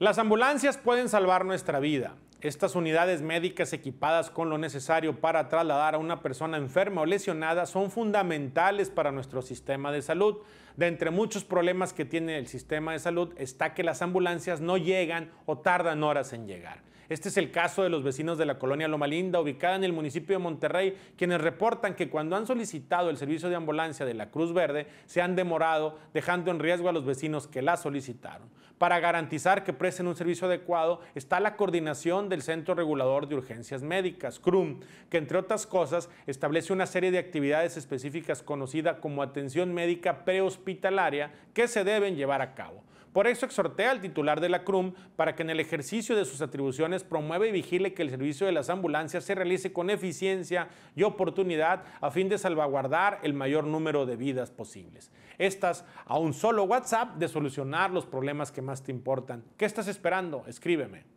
Las ambulancias pueden salvar nuestra vida. Estas unidades médicas equipadas con lo necesario para trasladar a una persona enferma o lesionada son fundamentales para nuestro sistema de salud. De entre muchos problemas que tiene el sistema de salud está que las ambulancias no llegan o tardan horas en llegar. Este es el caso de los vecinos de la colonia Lomalinda, Linda, ubicada en el municipio de Monterrey, quienes reportan que cuando han solicitado el servicio de ambulancia de la Cruz Verde, se han demorado, dejando en riesgo a los vecinos que la solicitaron. Para garantizar que presten un servicio adecuado, está la coordinación del Centro Regulador de Urgencias Médicas, CRUM, que entre otras cosas establece una serie de actividades específicas conocida como atención médica prehospitalaria que se deben llevar a cabo. Por eso exhorté al titular de la CRUM para que en el ejercicio de sus atribuciones promueva y vigile que el servicio de las ambulancias se realice con eficiencia y oportunidad a fin de salvaguardar el mayor número de vidas posibles. Estas a un solo WhatsApp de solucionar los problemas que más te importan. ¿Qué estás esperando? Escríbeme.